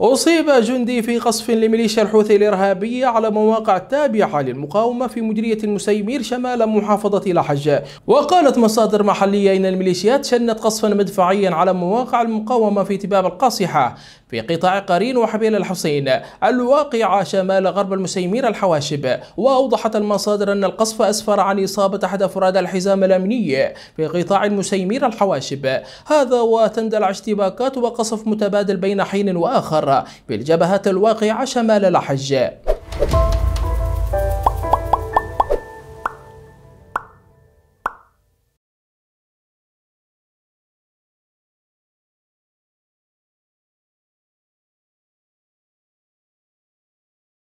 أصيب جندي في قصف لميليشيا الحوثي الإرهابية على مواقع تابعة للمقاومة في مديرية المسيمير شمال محافظة لحج وقالت مصادر محلية إن الميليشيات شنت قصفا مدفعيا على مواقع المقاومة في تباب القاصحة في قطاع قرين وحبيل الحصين الواقعة شمال غرب المسيمير الحواشب وأوضحت المصادر أن القصف أسفر عن إصابة أحد أفراد الحزام الأمني في قطاع المسيمير الحواشب هذا وتندلع اشتباكات وقصف متبادل بين حين وآخر المستمرة بالجبهة الواقعة شمال الحج